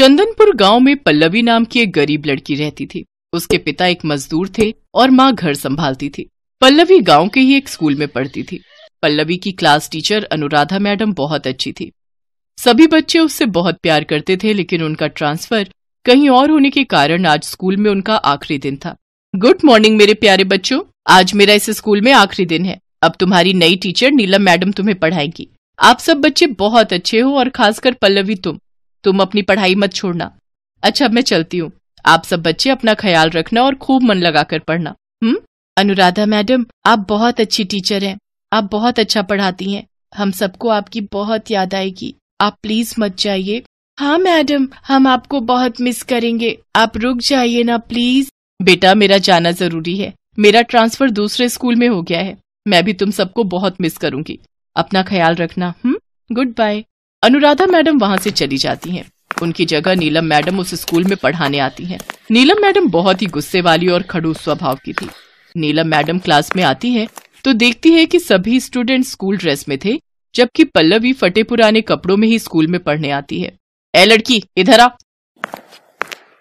चंदनपुर गांव में पल्लवी नाम की एक गरीब लड़की रहती थी उसके पिता एक मजदूर थे और माँ घर संभालती थी पल्लवी गांव के ही एक स्कूल में पढ़ती थी पल्लवी की क्लास टीचर अनुराधा मैडम बहुत अच्छी थी सभी बच्चे उससे बहुत प्यार करते थे लेकिन उनका ट्रांसफर कहीं और होने के कारण आज स्कूल में उनका आखिरी दिन था गुड मॉर्निंग मेरे प्यारे बच्चों आज मेरा इस स्कूल में आखिरी दिन है अब तुम्हारी नई टीचर नीलम मैडम तुम्हें पढ़ाएंगी आप सब बच्चे बहुत अच्छे हो और खासकर पल्लवी तुम तुम अपनी पढ़ाई मत छोड़ना अच्छा अब मैं चलती हूँ आप सब बच्चे अपना ख्याल रखना और खूब मन लगाकर पढ़ना हम्म अनुराधा मैडम आप बहुत अच्छी टीचर हैं आप बहुत अच्छा पढ़ाती हैं हम सबको आपकी बहुत याद आएगी आप प्लीज मत जाइए हाँ मैडम हम आपको बहुत मिस करेंगे आप रुक जाइए ना प्लीज बेटा मेरा जाना जरूरी है मेरा ट्रांसफर दूसरे स्कूल में हो गया है मैं भी तुम सबको बहुत मिस करूंगी अपना ख्याल रखना hmm good bye Anuradha madam वहाँ से चली जाती हैं। उनकी जगह नीलम मैडम उस स्कूल में पढ़ाने आती हैं। नीलम मैडम बहुत ही गुस्से वाली और खड़ूस स्वभाव की थी नीलम मैडम क्लास में आती है तो देखती है कि सभी स्टूडेंट स्कूल ड्रेस में थे जबकि पल्लवी फटे पुराने कपड़ों में ही स्कूल में पढ़ने आती है ए लड़की इधर आ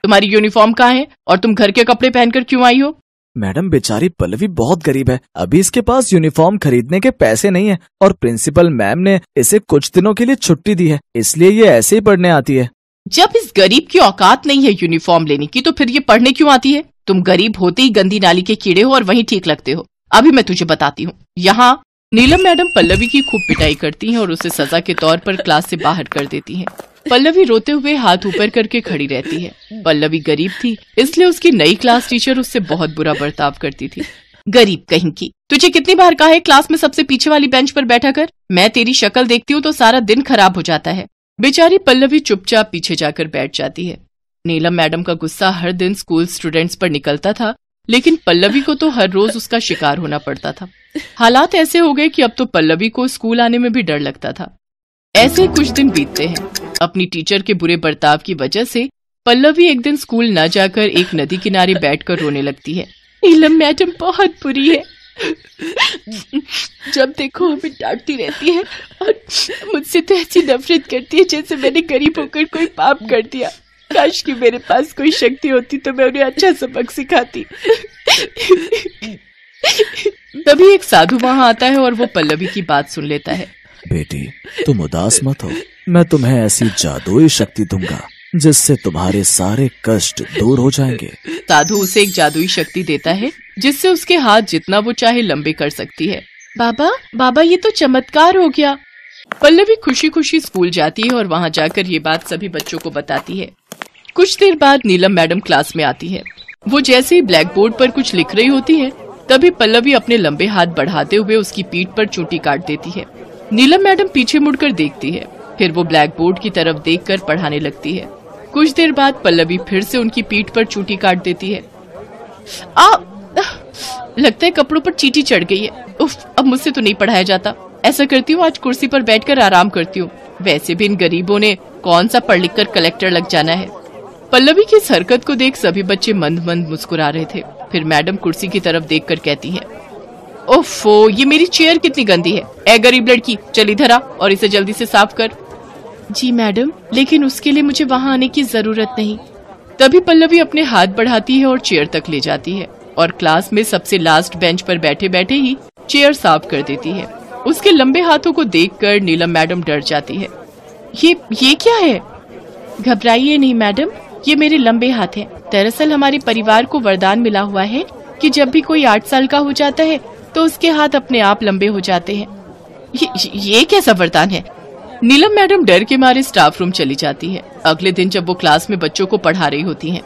तुम्हारी यूनिफॉर्म कहाँ है और तुम घर के कपड़े पहनकर क्यों आई हो मैडम बेचारी पल्लवी बहुत गरीब है अभी इसके पास यूनिफॉर्म खरीदने के पैसे नहीं है और प्रिंसिपल मैम ने इसे कुछ दिनों के लिए छुट्टी दी है इसलिए ये ऐसे ही पढ़ने आती है जब इस गरीब की औकात नहीं है यूनिफॉर्म लेने की तो फिर ये पढ़ने क्यों आती है तुम गरीब होते ही गंदी नाली के कीड़े हो और वहीं ठीक लगते हो अभी मैं तुझे बताती हूँ यहाँ नीलम मैडम पल्लवी की खूब पिटाई करती हैं और उसे सजा के तौर पर क्लास से बाहर कर देती हैं। पल्लवी रोते हुए हाथ ऊपर करके खड़ी रहती है पल्लवी गरीब थी इसलिए उसकी नई क्लास टीचर उससे बहुत बुरा बर्ताव करती थी गरीब कहीं की तुझे कितनी बार कहा है क्लास में सबसे पीछे वाली बेंच पर बैठा कर मैं तेरी शक्ल देखती हूँ तो सारा दिन खराब हो जाता है बेचारी पल्लवी चुपचाप पीछे जाकर बैठ जाती है नीलम मैडम का गुस्सा हर दिन स्कूल स्टूडेंट्स पर निकलता था लेकिन पल्लवी को तो हर रोज उसका शिकार होना पड़ता था हालात ऐसे हो गए कि अब तो पल्लवी को स्कूल आने में भी डर लगता था ऐसे कुछ दिन बीतते हैं अपनी टीचर के बुरे बर्ताव की वजह से पल्लवी एक दिन स्कूल न जाकर एक नदी किनारे बैठकर रोने लगती है नीलम मैडम बहुत बुरी है जब देखो हमें डांटती रहती है और मुझसे तो ऐसी नफरत करती है जैसे मैंने गरीब होकर कोई पाप कर दिया काश कि मेरे पास कोई शक्ति होती तो मैं उन्हें अच्छा सबक सिखाती तभी एक साधु वहां आता है और वो पल्लवी की बात सुन लेता है बेटी तुम उदास मत हो मैं तुम्हें ऐसी जादुई शक्ति दूंगा जिससे तुम्हारे सारे कष्ट दूर हो जाएंगे साधु उसे एक जादुई शक्ति देता है जिससे उसके हाथ जितना वो चाहे लंबे कर सकती है बाबा बाबा ये तो चमत्कार हो गया पल्लवी खुशी खुशी स्कूल जाती है और वहाँ जाकर ये बात सभी बच्चों को बताती है कुछ देर बाद नीलम मैडम क्लास में आती है वो जैसे ही ब्लैक बोर्ड पर कुछ लिख रही होती है तभी पल्लवी अपने लंबे हाथ बढ़ाते हुए उसकी पीठ पर चोटी काट देती है नीलम मैडम पीछे मुड़कर देखती है फिर वो ब्लैक बोर्ड की तरफ देखकर पढ़ाने लगती है कुछ देर बाद पल्लवी फिर से उनकी पीठ पर चूटी काट देती है आ, लगता है कपड़ों पर चीटी चढ़ गई है उफ, अब मुझसे तो नहीं पढ़ाया जाता ऐसा करती हूँ आज कुर्सी पर बैठकर आराम करती हूँ वैसे भी इन गरीबों ने कौन सा पढ़ लिख कर कलेक्टर लग जाना है पल्लवी की इस हरकत को देख सभी बच्चे मंद मंद मुस्कुरा रहे थे फिर मैडम कुर्सी की तरफ देख कहती है ओफो ये मेरी चेयर कितनी गंदी है ए गरीब लड़की चली धरा और इसे जल्दी से साफ कर जी मैडम लेकिन उसके लिए मुझे वहाँ आने की जरूरत नहीं तभी पल्लवी अपने हाथ बढ़ाती है और चेयर तक ले जाती है और क्लास में सबसे लास्ट बेंच पर बैठे बैठे ही चेयर साफ कर देती है उसके लंबे हाथों को कर नीलम मैडम डर जाती है ये ये क्या है घबराइए नहीं मैडम ये मेरे लंबे हाथ है दरअसल हमारे परिवार को वरदान मिला हुआ है कि जब भी कोई आठ साल का हो जाता है तो उसके हाथ अपने आप लंबे हो जाते हैं ये, ये कैसा वरदान है नीलम मैडम डर के मारे स्टाफ रूम चली जाती है अगले दिन जब वो क्लास में बच्चों को पढ़ा रही होती हैं।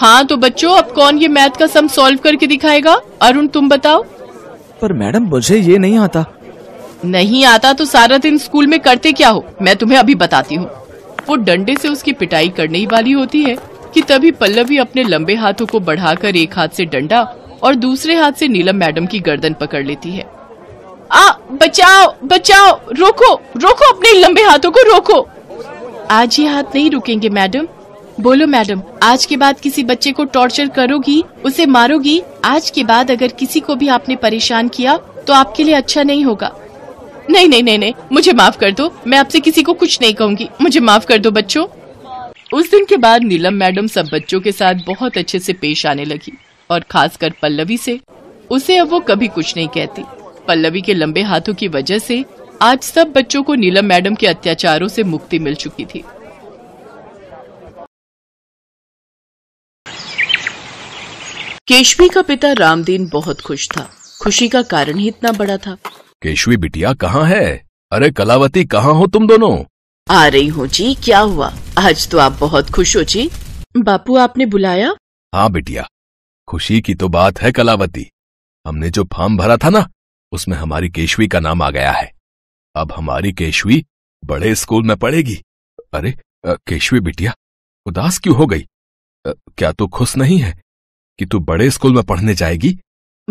हाँ तो बच्चों अब कौन ये मैथ का सम सॉल्व करके दिखाएगा अरुण तुम बताओ पर मैडम मुझे ये नहीं आता नहीं आता तो सारा दिन स्कूल में करते क्या हो मैं तुम्हें अभी बताती हूँ वो डंडे से उसकी पिटाई करने ही वाली होती है कि तभी पल्लवी अपने लंबे हाथों को बढ़ाकर एक हाथ से डंडा और दूसरे हाथ से नीलम मैडम की गर्दन पकड़ लेती है आ बचाओ बचाओ रोको रोको अपने लंबे हाथों को रोको आज ये हाथ नहीं रुकेंगे मैडम बोलो मैडम आज के बाद किसी बच्चे को टॉर्चर करोगी उसे मारोगी आज के बाद अगर किसी को भी आपने परेशान किया तो आपके लिए अच्छा नहीं होगा नहीं नहीं नहीं नहीं मुझे माफ कर दो मैं आपसे किसी को कुछ नहीं कहूँगी मुझे माफ कर दो बच्चों उस दिन के बाद नीलम मैडम सब बच्चों के साथ बहुत अच्छे से पेश आने लगी और खासकर पल्लवी से उसे अब वो कभी कुछ नहीं कहती पल्लवी के लंबे हाथों की वजह से आज सब बच्चों को नीलम मैडम के अत्याचारों से मुक्ति मिल चुकी थी केशवी का पिता रामदीन बहुत खुश था खुशी का कारण ही इतना बड़ा था केशवी बिटिया कहाँ है अरे कलावती कहाँ हो तुम दोनों आ रही हो जी क्या हुआ आज तो आप बहुत खुश हो जी बापू आपने बुलाया हाँ बिटिया खुशी की तो बात है कलावती हमने जो फार्म भरा था ना उसमें हमारी केशवी का नाम आ गया है अब हमारी केशवी बड़े स्कूल में पढ़ेगी अरे केशवी बिटिया उदास क्यों हो गई क्या तू तो खुश नहीं है कि तू बड़े स्कूल में पढ़ने जाएगी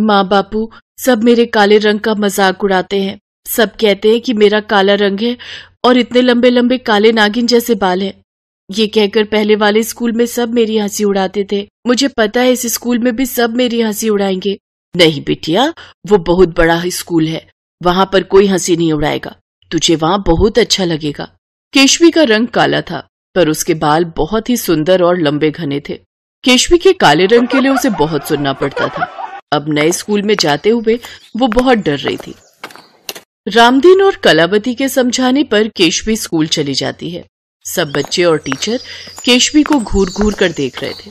माँ बापू सब मेरे काले रंग का मजाक उड़ाते हैं सब कहते हैं कि मेरा काला रंग है और इतने लंबे लंबे काले नागिन जैसे बाल हैं ये कहकर पहले वाले स्कूल में सब मेरी हंसी उड़ाते थे मुझे पता है इस स्कूल में भी सब मेरी हंसी उड़ाएंगे नहीं बिटिया वो बहुत बड़ा स्कूल है वहां पर कोई हंसी नहीं उड़ाएगा तुझे वहां बहुत अच्छा लगेगा केशवी का रंग काला था पर उसके बाल बहुत ही सुंदर और लंबे घने थे केशवी के काले रंग के लिए उसे बहुत सुनना पड़ता था अब नए स्कूल में जाते हुए वो बहुत डर रही थी रामदीन और कलावती के समझाने पर केशवी स्कूल चली जाती है सब बच्चे और टीचर केशवी को घूर घूर कर देख रहे थे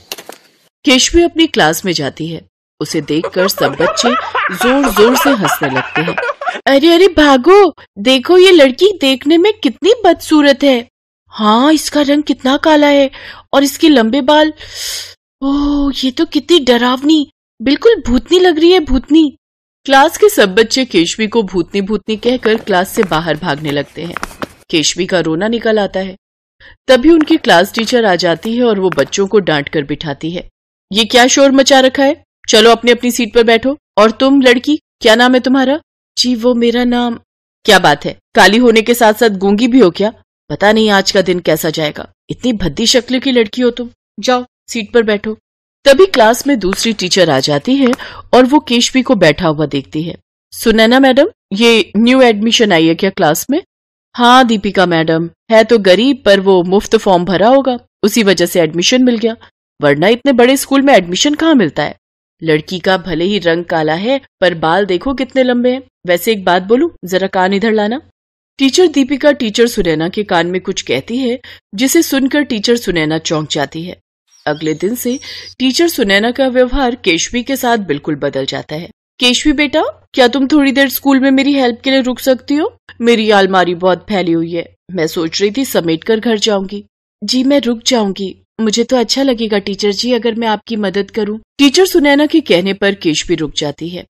केशवी अपनी क्लास में जाती है उसे देखकर सब बच्चे जोर जोर से हंसने लगते हैं अरे अरे भागो देखो ये लड़की देखने में कितनी बदसूरत है हाँ इसका रंग कितना काला है और इसके लंबे बाल ओह ये तो कितनी डरावनी बिल्कुल भूतनी लग रही है भूतनी क्लास के सब बच्चे केशवी को भूतनी भूतनी कहकर क्लास से बाहर भागने लगते हैं केशवी का रोना निकल आता है तभी उनकी क्लास टीचर आ जाती है और वो बच्चों को डांट कर बिठाती है ये क्या शोर मचा रखा है चलो अपनी अपनी सीट पर बैठो और तुम लड़की क्या नाम है तुम्हारा जी वो मेरा नाम क्या बात है काली होने के साथ साथ गूंगी भी हो क्या पता नहीं आज का दिन कैसा जाएगा इतनी भद्दी शक्ल की लड़की हो तुम जाओ सीट पर बैठो तभी क्लास में दूसरी टीचर आ जाती है और वो केशवी को बैठा हुआ देखती है सुनैना मैडम ये न्यू एडमिशन आई है क्या क्लास में हाँ दीपिका मैडम है तो गरीब पर वो मुफ्त फॉर्म भरा होगा उसी वजह से एडमिशन मिल गया वरना इतने बड़े स्कूल में एडमिशन कहाँ मिलता है लड़की का भले ही रंग काला है पर बाल देखो कितने लंबे हैं वैसे एक बात बोलू जरा कान इधर लाना टीचर दीपिका टीचर सुनैना के कान में कुछ कहती है जिसे सुनकर टीचर सुनैना चौंक जाती है अगले दिन से टीचर सुनैना का व्यवहार केशवी के साथ बिल्कुल बदल जाता है केशवी बेटा क्या तुम थोड़ी देर स्कूल में मेरी हेल्प के लिए रुक सकती हो मेरी अलमारी बहुत फैली हुई है मैं सोच रही थी समेट कर घर जाऊंगी जी मैं रुक जाऊंगी मुझे तो अच्छा लगेगा टीचर जी अगर मैं आपकी मदद करूं टीचर सुनैना के कहने पर केशवी रुक जाती है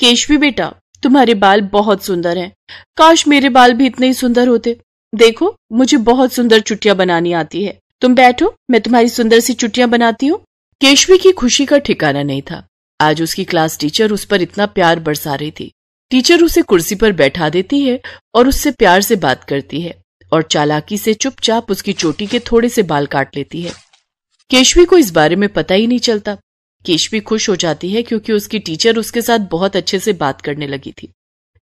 केशवी बेटा तुम्हारे बाल बहुत सुंदर हैं काश मेरे बाल भी इतने ही सुंदर होते देखो मुझे बहुत सुंदर चुटिया बनानी आती है तुम बैठो मैं तुम्हारी सुंदर सी चुटिया बनाती हूँ केशवी की खुशी का ठिकाना नहीं था आज उसकी क्लास टीचर उस पर इतना प्यार बरसा रही थी टीचर उसे कुर्सी पर बैठा देती है और उससे प्यार से बात करती है और चालाकी से चुपचाप उसकी चोटी के थोड़े से बाल काट लेती है केशवी को इस बारे में पता ही नहीं चलता केशवी खुश हो जाती है क्योंकि उसकी टीचर उसके साथ बहुत अच्छे से बात करने लगी थी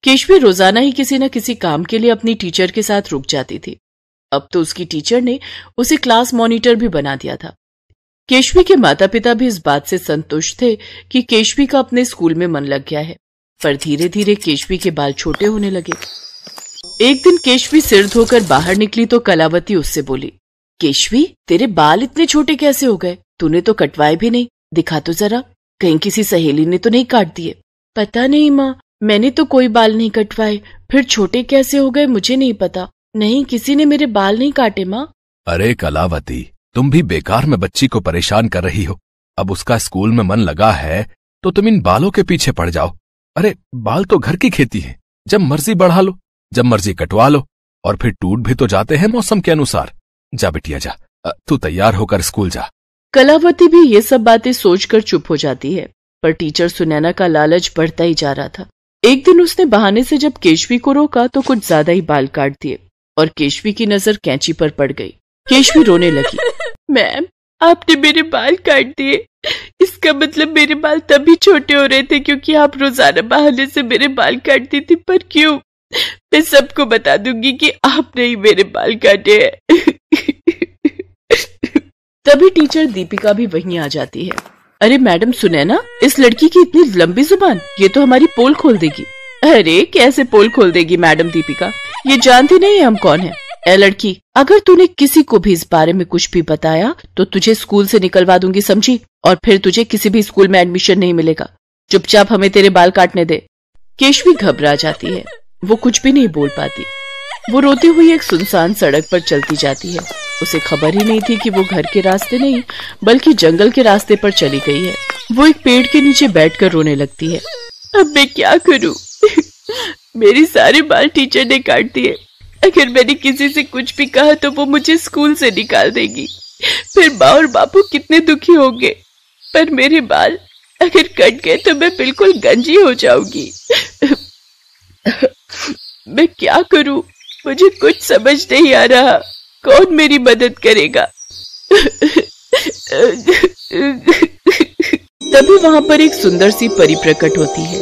केशवी रोजाना ही किसी न किसी काम के लिए अपनी टीचर के साथ रुक जाती थी अब तो उसकी टीचर ने उसे क्लास मॉनिटर भी बना दिया था केशवी के माता पिता भी इस बात से संतुष्ट थे कि केशवी का अपने स्कूल में मन लग गया है पर धीरे धीरे केशवी के बाल छोटे होने लगे एक दिन केशवी सिर धोकर बाहर निकली तो कलावती उससे बोली केशवी तेरे बाल इतने छोटे कैसे हो गए तूने तो कटवाए भी नहीं दिखा तो जरा कहीं किसी सहेली ने तो नहीं काट दिए पता नहीं माँ मैंने तो कोई बाल नहीं कटवाए फिर छोटे कैसे हो गए मुझे नहीं पता नहीं किसी ने मेरे बाल नहीं काटे माँ अरे कलावती तुम भी बेकार में बच्ची को परेशान कर रही हो अब उसका स्कूल में मन लगा है तो तुम इन बालों के पीछे पड़ जाओ अरे बाल तो घर की खेती है जब मर्जी बढ़ा लो जब मर्जी कटवा लो और फिर टूट भी तो जाते हैं मौसम के अनुसार जा बिटिया जा तू तैयार होकर स्कूल जा कलावती भी ये सब बातें सोचकर चुप हो जाती है पर टीचर सुनैना का लालच बढ़ता ही जा रहा था एक दिन उसने बहाने से जब केशवी को रोका तो कुछ ज्यादा ही बाल काट दिए और केशवी की नजर कैंची पर पड़ गई केशवी रोने लगी मैम आपने मेरे बाल काट दिए इसका मतलब मेरे बाल तभी छोटे हो रहे थे क्योंकि आप रोजाना बहाने से मेरे बाल काटती थी पर क्यों मैं सबको बता दूंगी कि आपने ही मेरे बाल काटे हैं तभी टीचर दीपिका भी वहीं आ जाती है अरे मैडम सुने ना इस लड़की की इतनी लंबी जुबान ये तो हमारी पोल खोल देगी अरे कैसे पोल खोल देगी मैडम दीपिका ये जानती नहीं है हम कौन है ए लड़की अगर तूने किसी को भी इस बारे में कुछ भी बताया तो तुझे स्कूल से निकलवा दूंगी समझी और फिर तुझे किसी भी स्कूल में एडमिशन नहीं मिलेगा चुपचाप हमें तेरे बाल काटने दे केशवी घबरा जाती है वो कुछ भी नहीं बोल पाती वो रोती हुई एक सुनसान सड़क पर चलती जाती है उसे खबर ही नहीं थी कि वो घर के रास्ते नहीं बल्कि जंगल के रास्ते पर चली गई है वो एक पेड़ के नीचे बैठकर रोने लगती है अब मैं क्या करूं? मेरी सारे बाल टीचर ने काट दिए अगर मैंने किसी से कुछ भी कहा तो वो मुझे स्कूल से निकाल देगी फिर माँ और बापू कितने दुखी होंगे पर मेरे बाल अगर कट गए तो मैं बिल्कुल गंजी हो जाऊंगी मैं क्या करूं मुझे कुछ समझ नहीं आ रहा कौन मेरी मदद करेगा तभी वहाँ पर एक सुंदर सी परी प्रकट होती है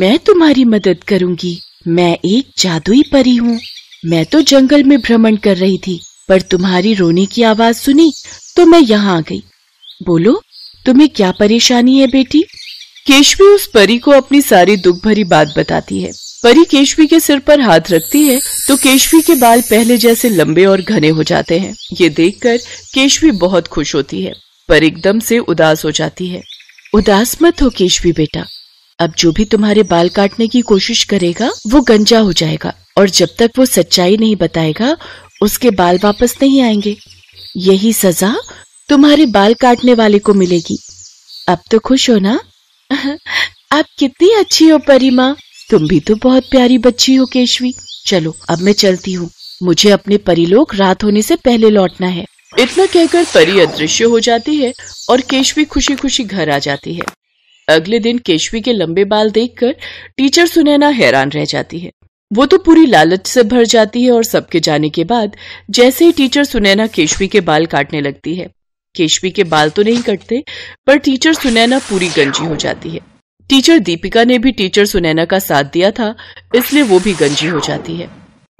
मैं तुम्हारी मदद करूंगी मैं एक जादुई परी हूँ मैं तो जंगल में भ्रमण कर रही थी पर तुम्हारी रोने की आवाज सुनी तो मैं यहाँ आ गई बोलो तुम्हें क्या परेशानी है बेटी केशवी उस परी को अपनी सारी दुख भरी बात बताती है परी केशवी के सिर पर हाथ रखती है तो केशवी के बाल पहले जैसे लंबे और घने हो जाते हैं ये देखकर केशवी बहुत खुश होती है पर एकदम से उदास हो जाती है उदास मत हो केशवी बेटा अब जो भी तुम्हारे बाल काटने की कोशिश करेगा वो गंजा हो जाएगा और जब तक वो सच्चाई नहीं बताएगा उसके बाल वापस नहीं आएंगे यही सजा तुम्हारे बाल काटने वाले को मिलेगी अब तो खुश हो ना आप कितनी अच्छी हो परिमा तुम भी तो बहुत प्यारी बच्ची हो केशवी चलो अब मैं चलती हूँ मुझे अपने परिलोक रात होने से पहले लौटना है इतना कहकर परी अदृश्य हो जाती है और केशवी खुशी खुशी घर आ जाती है अगले दिन केशवी के लंबे बाल देखकर टीचर सुनैना हैरान रह जाती है वो तो पूरी लालच से भर जाती है और सबके जाने के बाद जैसे ही टीचर सुनैना केशवी के बाल काटने लगती है केशवी के बाल तो नहीं कटते पर टीचर सुनैना पूरी गंजी हो जाती है टीचर दीपिका ने भी टीचर सुनैना का साथ दिया था इसलिए वो भी गंजी हो जाती है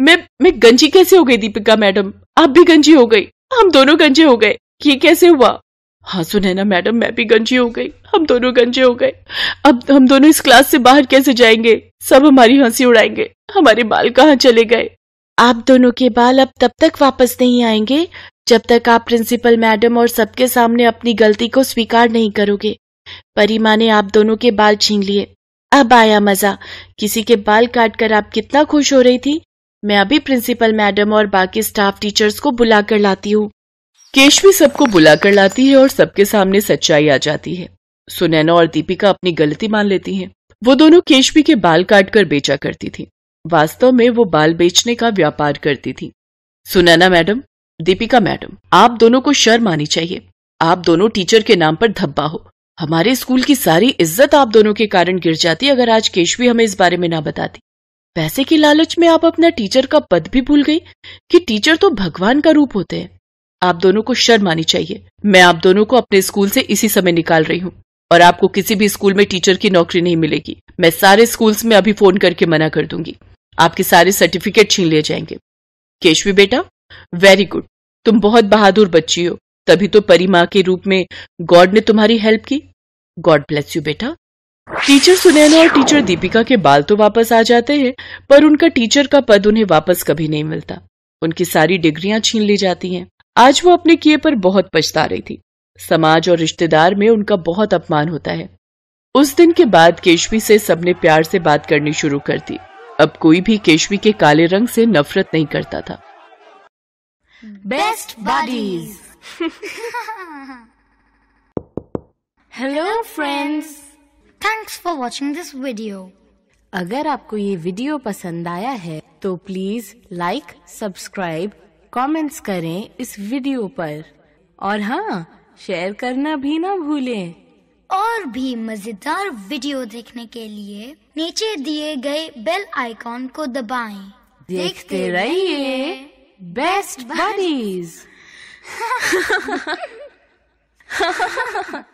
मैं मैं गंजी कैसे हो गई दीपिका मैडम आप भी गंजी हो गई हम दोनों गंजे हो गए ये कैसे हुआ हाँ सुनैना मैडम मैं भी गंजी हो गई हम दोनों गंजे हो गए अब हम दोनों इस क्लास से बाहर कैसे जाएंगे सब हमारी हंसी उड़ाएंगे हमारे बाल कहाँ चले गए आप दोनों के बाल अब तब तक वापस नहीं आएंगे जब तक आप प्रिंसिपल मैडम और सबके सामने अपनी गलती को स्वीकार नहीं करोगे परिमा ने आप दोनों के बाल छीन लिए अब आया मजा किसी के बाल काटकर आप कितना खुश हो रही थी मैं अभी प्रिंसिपल मैडम और बाकी स्टाफ टीचर्स को बुलाकर लाती हूँ केशवी सबको बुलाकर लाती है और सबके सामने सच्चाई आ जाती है सुनैना और दीपिका अपनी गलती मान लेती हैं। वो दोनों केशवी के बाल काटकर बेचा करती थी वास्तव में वो बाल बेचने का व्यापार करती थी सुनैना मैडम दीपिका मैडम आप दोनों को शर्म आनी चाहिए आप दोनों टीचर के नाम पर धब्बा हो हमारे स्कूल की सारी इज्जत आप दोनों के कारण गिर जाती अगर आज केशवी हमें इस बारे में ना बताती पैसे की लालच में आप अपना टीचर का पद भी भूल गई कि टीचर तो भगवान का रूप होते हैं आप दोनों को शर्म आनी चाहिए मैं आप दोनों को अपने स्कूल से इसी समय निकाल रही हूँ और आपको किसी भी स्कूल में टीचर की नौकरी नहीं मिलेगी मैं सारे स्कूल्स में अभी फोन करके मना कर दूंगी आपके सारे सर्टिफिकेट छीन लिए जाएंगे केशवी बेटा वेरी गुड तुम बहुत बहादुर बच्ची हो तभी तो परी माँ के रूप में गॉड ने तुम्हारी हेल्प की गॉड ब्लेस यू बेटा टीचर सुनैना और टीचर दीपिका के बाल तो वापस आ जाते हैं पर उनका टीचर का पद उन्हें वापस कभी नहीं मिलता उनकी सारी डिग्रियां छीन ली जाती हैं आज वो अपने किए पर बहुत पछता रही थी समाज और रिश्तेदार में उनका बहुत अपमान होता है उस दिन के बाद केशवी से सबने प्यार से बात करनी शुरू कर दी अब कोई भी केशवी के काले रंग से नफरत नहीं करता था best buddies hello friends thanks for watching this video अगर आपको ये वीडियो पसंद आया है तो प्लीज लाइक सब्सक्राइब कमेंट्स करें इस वीडियो पर और हाँ शेयर करना भी ना भूलें और भी मजेदार वीडियो देखने के लिए नीचे दिए गए बेल आइकॉन को दबाएं। देखते रहिए बेस्ट बनीज